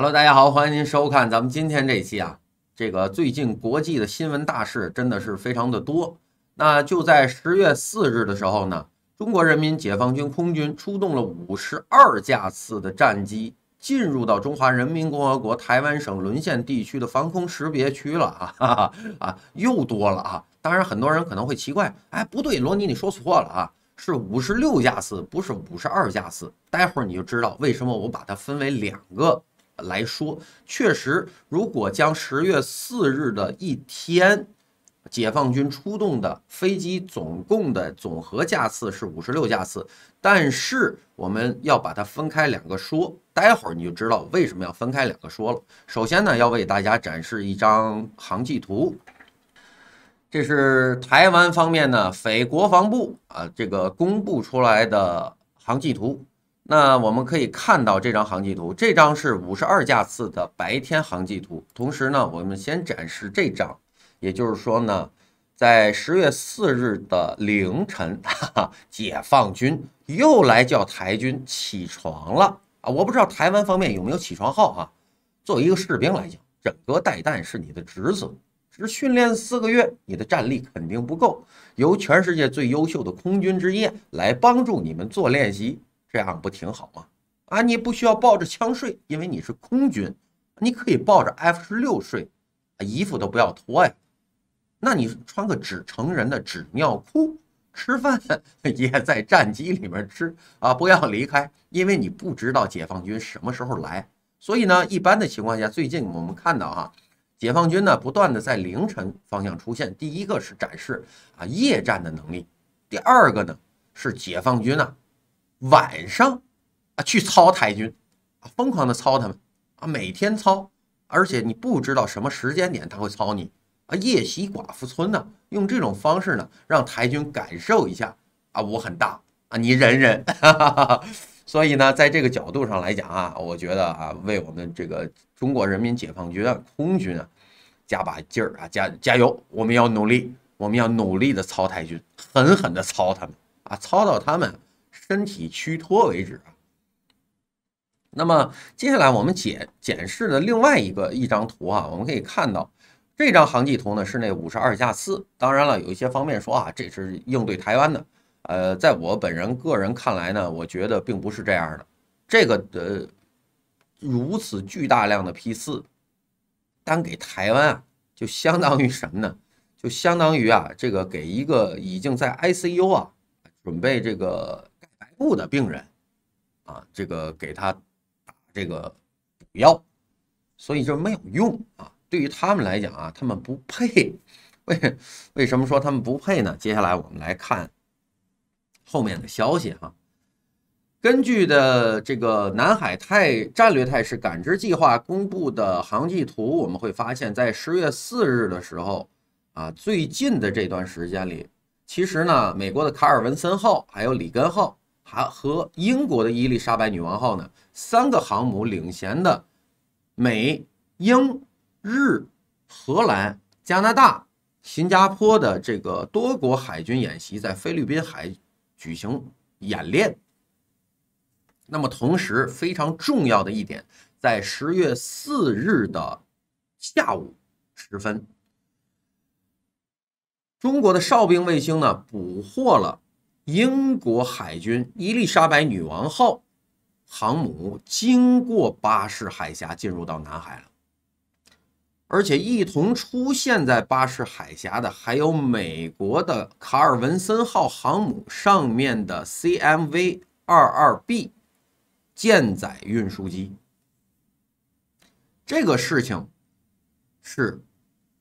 Hello，大家好，欢迎您收看咱们今天这期啊，这个最近国际的新闻大事真的是非常的多。那就在十月四日的时候呢，中国人民解放军空军出动了五十二架次的战机，进入到中华人民共和国台湾省沦陷地区的防空识别区了 啊哈哈啊，又多了啊！当然，很多人可能会奇怪，哎，不对，罗尼，你说错了啊，是五十六架次，不是五十二架次。待会儿你就知道为什么我把它分为两个。来说，确实，如果将十月四日的一天，解放军出动的飞机总共的总和架次是五十六架次，但是我们要把它分开两个说，待会儿你就知道为什么要分开两个说了。首先呢，要为大家展示一张航迹图，这是台湾方面呢，匪国防部啊这个公布出来的航迹图。那我们可以看到这张航迹图，这张是五十二架次的白天航迹图。同时呢，我们先展示这张，也就是说呢，在十月四日的凌晨，哈哈，解放军又来叫台军起床了啊！我不知道台湾方面有没有起床号哈。作为一个士兵来讲，整个待旦是你的职责。只训练四个月，你的战力肯定不够。由全世界最优秀的空军之一来帮助你们做练习。这样不挺好吗？啊，你不需要抱着枪睡，因为你是空军，你可以抱着 F 十六睡，啊，衣服都不要脱呀。那你穿个纸成人的纸尿裤，吃饭也在战机里面吃啊，不要离开，因为你不知道解放军什么时候来。所以呢，一般的情况下，最近我们看到哈，解放军呢不断的在凌晨方向出现。第一个是展示啊夜战的能力，第二个呢是解放军啊。晚上啊，去操台军，啊，疯狂的操他们，啊，每天操，而且你不知道什么时间点他会操你，啊，夜袭寡妇村呢，用这种方式呢，让台军感受一下，啊，我很大，啊，你忍忍。所以呢，在这个角度上来讲啊，我觉得啊，为我们这个中国人民解放军啊，空军啊，加把劲儿啊，加加油，我们要努力，我们要努力的操台军，狠狠的操他们，啊，操到他们。身体屈脱为止啊。那么接下来我们检检视的另外一个一张图啊，我们可以看到这张航迹图呢是那五十二架次。当然了，有一些方面说啊，这是应对台湾的。呃，在我本人个人看来呢，我觉得并不是这样的。这个呃，如此巨大量的批次，单给台湾啊，就相当于什么呢？就相当于啊，这个给一个已经在 ICU 啊，准备这个。部的病人啊，这个给他打这个补药，所以就没有用啊。对于他们来讲啊，他们不配。为为什么说他们不配呢？接下来我们来看后面的消息哈。根据的这个南海态战略态势感知计划公布的航迹图，我们会发现，在十月四日的时候啊，最近的这段时间里，其实呢，美国的卡尔文森号还有里根号。还和英国的伊丽莎白女王号呢，三个航母领衔的美、英、日、荷兰、加拿大、新加坡的这个多国海军演习在菲律宾海举行演练。那么，同时非常重要的一点，在十月四日的下午时分，中国的哨兵卫星呢捕获了。英国海军伊丽莎白女王号航母经过巴士海峡进入到南海了，而且一同出现在巴士海峡的还有美国的卡尔文森号航母上面的 CMV-22B 舰载运输机。这个事情是。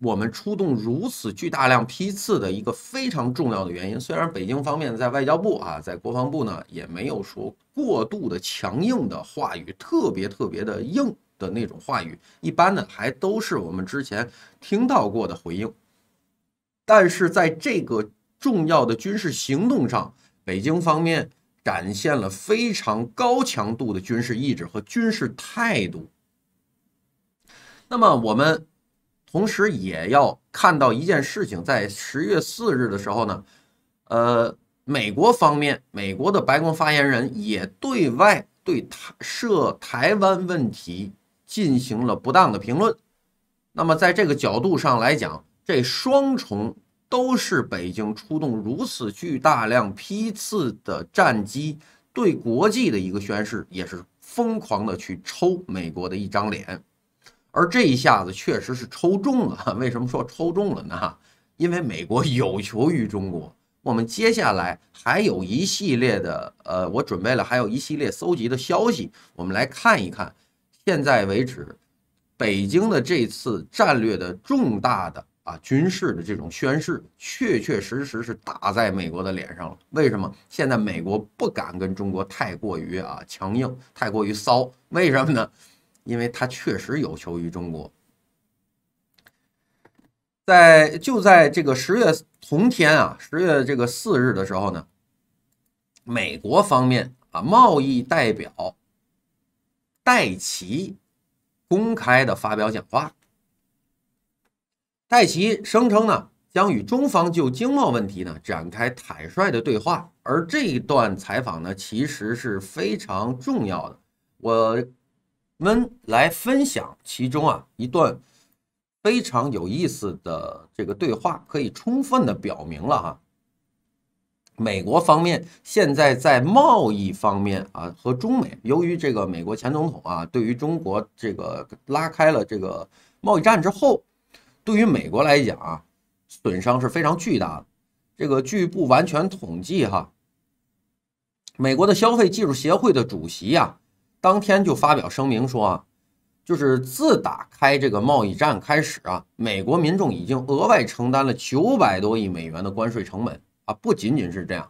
我们出动如此巨大量批次的一个非常重要的原因，虽然北京方面在外交部啊，在国防部呢也没有说过度的强硬的话语，特别特别的硬的那种话语，一般呢还都是我们之前听到过的回应。但是在这个重要的军事行动上，北京方面展现了非常高强度的军事意志和军事态度。那么我们。同时也要看到一件事情，在十月四日的时候呢，呃，美国方面，美国的白宫发言人也对外对台涉台湾问题进行了不当的评论。那么，在这个角度上来讲，这双重都是北京出动如此巨大量批次的战机对国际的一个宣示，也是疯狂的去抽美国的一张脸。而这一下子确实是抽中了，为什么说抽中了呢？因为美国有求于中国。我们接下来还有一系列的，呃，我准备了还有一系列搜集的消息，我们来看一看。现在为止，北京的这次战略的重大的啊军事的这种宣誓，确确实实是打在美国的脸上了。为什么现在美国不敢跟中国太过于啊强硬，太过于骚？为什么呢？因为他确实有求于中国，在就在这个十月同天啊，十月这个四日的时候呢，美国方面啊，贸易代表戴奇公开的发表讲话，戴奇声称呢，将与中方就经贸问题呢展开坦率的对话。而这一段采访呢，其实是非常重要的，我。我们来分享其中啊一段非常有意思的这个对话，可以充分的表明了哈，美国方面现在在贸易方面啊和中美，由于这个美国前总统啊对于中国这个拉开了这个贸易战之后，对于美国来讲啊，损伤是非常巨大的。这个据不完全统计哈，美国的消费技术协会的主席呀。当天就发表声明说啊，就是自打开这个贸易战开始啊，美国民众已经额外承担了九百多亿美元的关税成本啊，不仅仅是这样，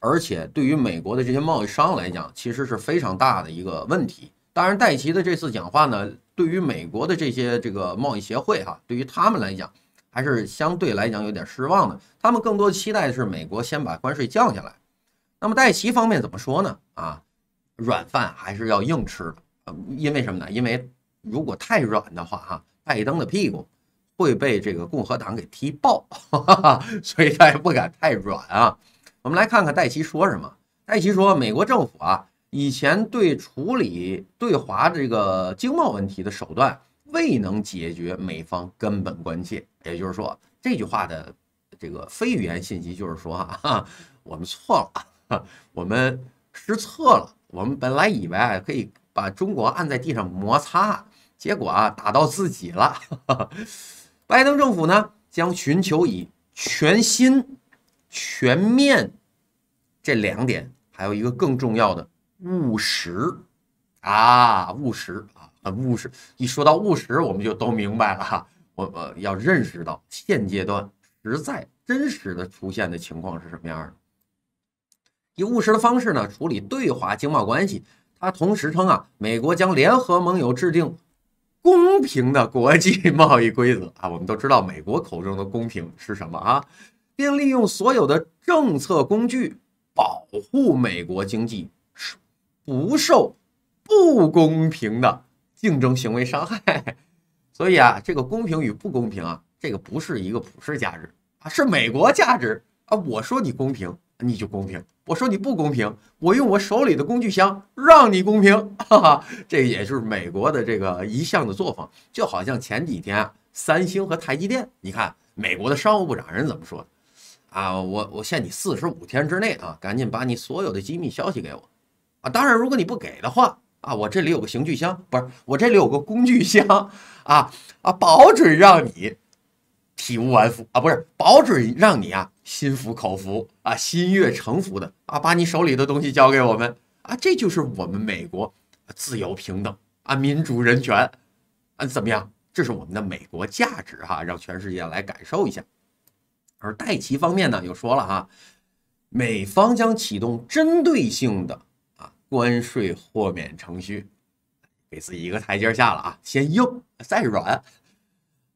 而且对于美国的这些贸易商来讲，其实是非常大的一个问题。当然，戴奇的这次讲话呢，对于美国的这些这个贸易协会哈，对于他们来讲，还是相对来讲有点失望的。他们更多期待的是美国先把关税降下来。那么，戴奇方面怎么说呢？啊？软饭还是要硬吃的，因为什么呢？因为如果太软的话，哈，拜登的屁股会被这个共和党给踢爆，所以他也不敢太软啊。我们来看看戴奇说什么。戴奇说，美国政府啊，以前对处理对华这个经贸问题的手段未能解决美方根本关切，也就是说，这句话的这个非语言信息就是说啊，我们错了，我们失策了。我们本来以为啊可以把中国按在地上摩擦，结果啊打到自己了。拜登政府呢将寻求以全新、全面这两点，还有一个更重要的务实啊务实啊很务实。一说到务实，我们就都明白了。哈。我我要认识到现阶段实在真实的出现的情况是什么样的。以务实的方式呢处理对华经贸关系。他同时称啊，美国将联合盟友制定公平的国际 贸易规则啊。我们都知道美国口中的公平是什么啊，并利用所有的政策工具保护美国经济不受不公平的竞争行为伤害。所以啊，这个公平与不公平啊，这个不是一个普世价值啊，是美国价值啊。我说你公平。你就公平，我说你不公平，我用我手里的工具箱让你公平，哈哈，这也就是美国的这个一向的作风，就好像前几天三星和台积电，你看美国的商务部长人怎么说啊？我我限你四十五天之内啊，赶紧把你所有的机密消息给我啊！当然，如果你不给的话啊，我这里有个刑具箱，不是我这里有个工具箱啊啊，保准让你。体无完肤啊，不是，保准让你啊心服口服啊，心悦诚服的啊，把你手里的东西交给我们啊，这就是我们美国自由平等啊，民主人权啊，怎么样？这是我们的美国价值哈，让全世界来感受一下。而戴奇方面呢，又说了哈，美方将启动针对性的啊关税豁免程序，给自己一个台阶下了啊，先硬再软。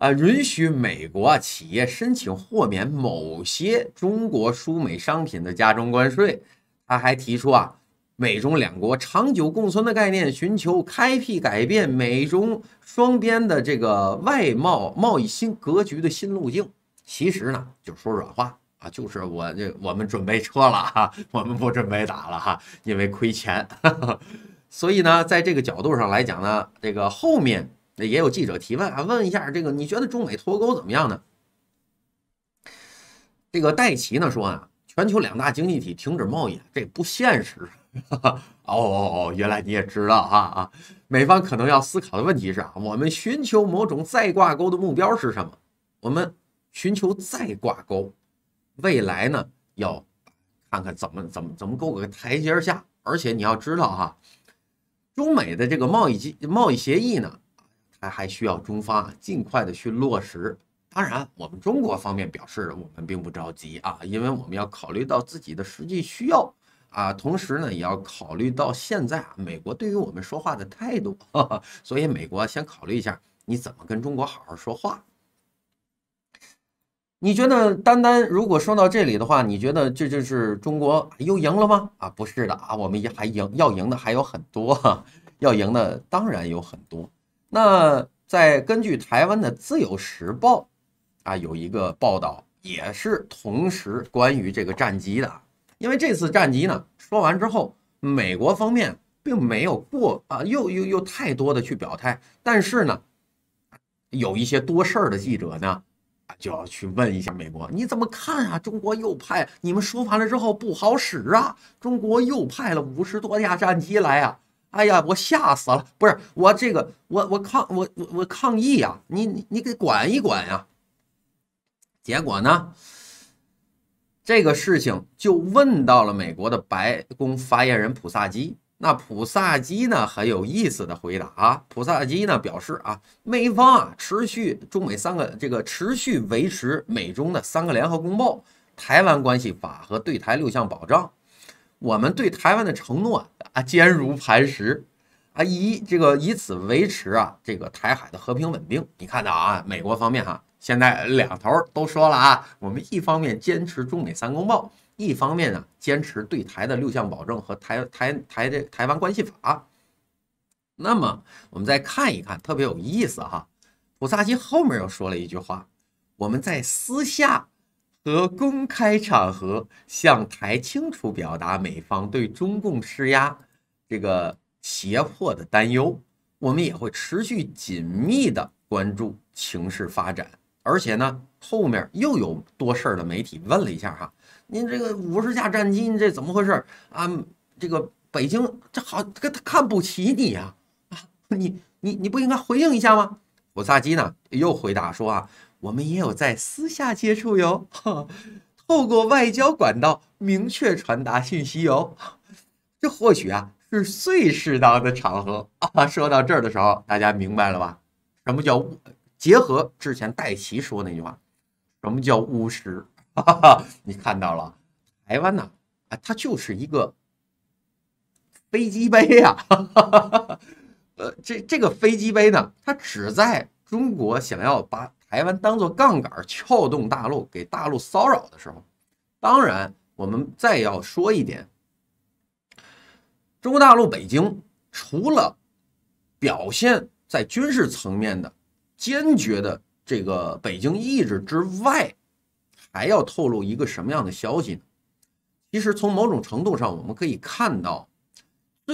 啊，允许美国企业申请豁免某些中国输美商品的加征关税。他还提出啊，美中两国长久共存的概念，寻求开辟改变美中双边的这个外贸贸易新格局的新路径。其实呢，就说软话啊，就是我这我们准备撤了哈，我们不准备打了哈，因为亏钱。所以呢，在这个角度上来讲呢，这个后面。那也有记者提问啊，问一下这个，你觉得中美脱钩怎么样呢？这个戴奇呢说啊，全球两大经济体停止贸易，这不现实。哦哦哦，原来你也知道啊啊。美方可能要思考的问题是啊，我们寻求某种再挂钩的目标是什么？我们寻求再挂钩，未来呢要看看怎么怎么怎么给我个台阶下。而且你要知道哈，中美的这个贸易贸易协议呢？还还需要中方啊尽快的去落实。当然，我们中国方面表示我们并不着急啊，因为我们要考虑到自己的实际需要啊，同时呢也要考虑到现在啊美国对于我们说话的态度，所以美国先考虑一下你怎么跟中国好好说话。你觉得单单如果说到这里的话，你觉得这就是中国又赢了吗？啊，不是的啊，我们也还赢要赢的还有很多，要赢的当然有很多。那在根据台湾的《自由时报》啊，有一个报道，也是同时关于这个战机的。因为这次战机呢，说完之后，美国方面并没有过啊，又又又太多的去表态。但是呢，有一些多事儿的记者呢，就要去问一下美国，你怎么看啊？中国又派，你们说完了之后不好使啊？中国又派了五十多架战机来啊？哎呀，我吓死了！不是我这个，我我抗我我我抗议呀！你你给管一管呀！结果呢，这个事情就问到了美国的白宫发言人普萨基。那普萨基呢很有意思的回答啊，普萨基呢表示啊，美方啊持续中美三个这个持续维持美中的三个联合公报、台湾关系法和对台六项保障。我们对台湾的承诺啊，坚如磐石，啊，以这个以此维持啊这个台海的和平稳定。你看到啊，美国方面哈，现在两头都说了啊，我们一方面坚持中美三公报，一方面呢坚持对台的六项保证和台台台的台湾关系法。那么我们再看一看，特别有意思哈，普萨基后面又说了一句话，我们在私下。和公开场合向台清楚表达美方对中共施压、这个胁迫的担忧，我们也会持续紧密的关注情势发展。而且呢，后面又有多事儿的媒体问了一下哈，您这个五十架战机，这怎么回事啊？这个北京这好，他他看不起你呀？啊，你你你不应该回应一下吗？我萨基呢，又回答说啊。我们也有在私下接触哟，透过外交管道明确传达信息哟，这或许啊是最适当的场合 啊。说到这儿的时候，大家明白了吧？什么叫结合？之前戴奇说那句话，什么叫务实？你看到了台湾呐？啊，它就是一个飞机杯呀。呃，这这个飞机杯呢，它只在中国想要把。台湾当做杠杆撬动大陆，给大陆骚扰的时候，当然我们再要说一点，中国大陆北京除了表现在军事层面的坚决的这个北京意志之外，还要透露一个什么样的消息呢？其实从某种程度上，我们可以看到。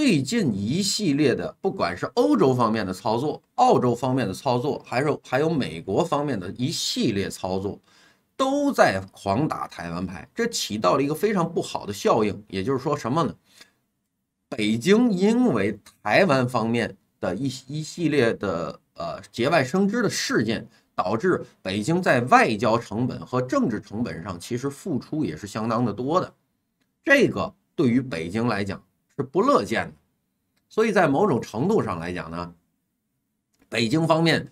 最近一系列的，不管是欧洲方面的操作、澳洲方面的操作，还是还有美国方面的一系列操作，都在狂打台湾牌，这起到了一个非常不好的效应。也就是说什么呢？北京因为台湾方面的一一系列的呃节外生枝的事件，导致北京在外交成本和政治成本上，其实付出也是相当的多的。这个对于北京来讲。是不乐见的，所以在某种程度上来讲呢，北京方面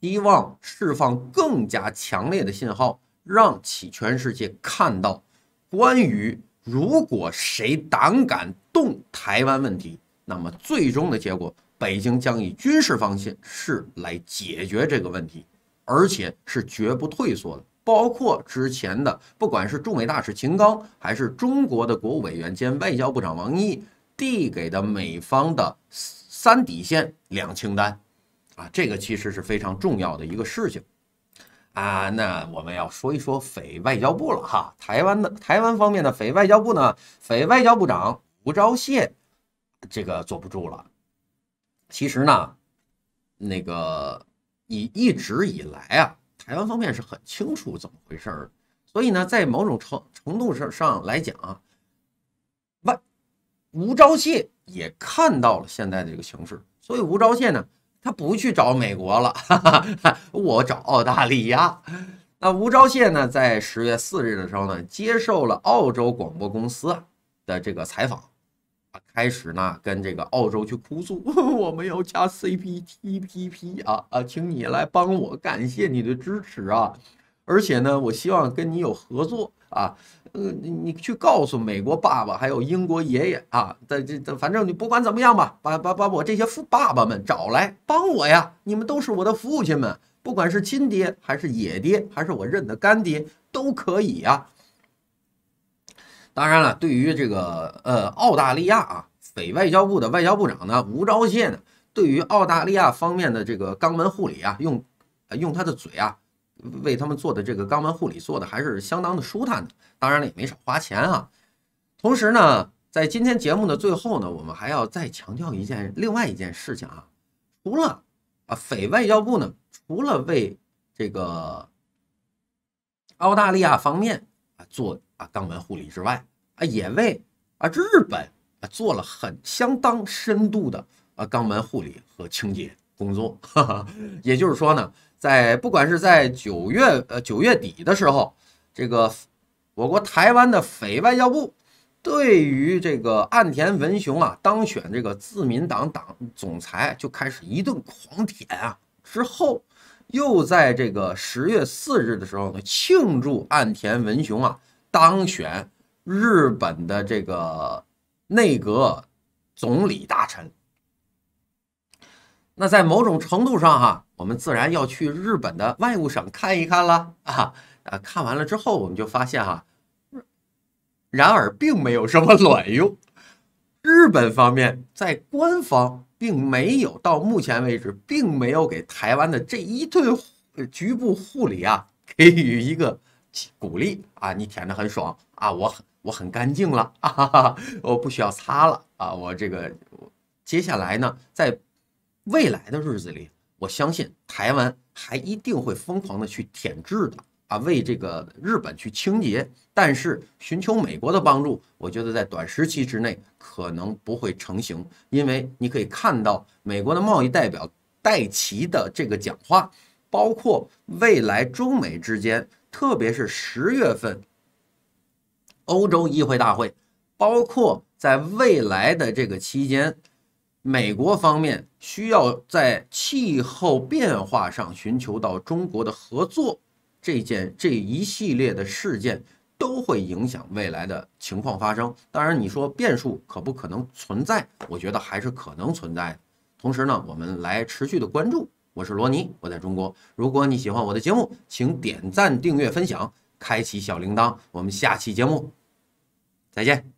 希望释放更加强烈的信号，让起全世界看到，关于如果谁胆敢动台湾问题，那么最终的结果，北京将以军事方式来解决这个问题，而且是绝不退缩的。包括之前的，不管是驻美大使秦刚，还是中国的国务委员兼外交部长王毅。递给的美方的三底线两清单，啊，这个其实是非常重要的一个事情，啊，那我们要说一说匪外交部了哈，台湾的台湾方面的匪外交部呢，匪外交部长吴钊燮这个坐不住了，其实呢，那个以一直以来啊，台湾方面是很清楚怎么回事儿，所以呢，在某种程程度上上来讲啊。吴钊燮也看到了现在的这个形势，所以吴钊燮呢，他不去找美国了，哈 哈我找澳大利亚。那吴钊燮呢，在十月四日的时候呢，接受了澳洲广播公司的这个采访，开始呢跟这个澳洲去哭诉：“ 我们要加 CPTPP 啊啊，请你来帮我，感谢你的支持啊，而且呢，我希望跟你有合作。”啊，呃，你去告诉美国爸爸，还有英国爷爷啊，在这这，反正你不管怎么样吧，把把把我这些富爸爸们找来帮我呀，你们都是我的父亲们，不管是亲爹还是野爹，还是我认的干爹都可以呀。当然了，对于这个呃澳大利亚啊，北外交部的外交部长呢吴钊燮呢，对于澳大利亚方面的这个肛门护理啊，用，用他的嘴啊。为他们做的这个肛门护理做的还是相当的舒坦的，当然了也没少花钱啊。同时呢，在今天节目的最后呢，我们还要再强调一件另外一件事情啊，除了啊，斐外交部呢，除了为这个澳大利亚方面啊做啊肛门护理之外啊，也为啊日本啊做了很相当深度的啊肛门护理和清洁工作，也就是说呢。在不管是在九月呃九月底的时候，这个我国台湾的匪外交部对于这个岸田文雄啊当选这个自民党党总裁就开始一顿狂舔啊，之后又在这个十月四日的时候呢庆祝岸田文雄啊当选日本的这个内阁总理大臣。那在某种程度上哈，我们自然要去日本的外务省看一看了啊，啊！看完了之后，我们就发现哈，然而并没有什么卵用。日本方面在官方并没有到目前为止，并没有给台湾的这一顿局部护理啊，给予一个鼓励啊，你舔得很爽啊，我很我很干净了啊，我不需要擦了啊，我这个接下来呢在。未来的日子里，我相信台湾还一定会疯狂的去舔制的啊，为这个日本去清洁。但是寻求美国的帮助，我觉得在短时期之内可能不会成型，因为你可以看到美国的贸易代表戴奇的这个讲话，包括未来中美之间，特别是十月份欧洲议会大会，包括在未来的这个期间。美国方面需要在气候变化上寻求到中国的合作，这件这一系列的事件都会影响未来的情况发生。当然，你说变数可不可能存在？我觉得还是可能存在的。同时呢，我们来持续的关注。我是罗尼，我在中国。如果你喜欢我的节目，请点赞、订阅、分享，开启小铃铛。我们下期节目再见。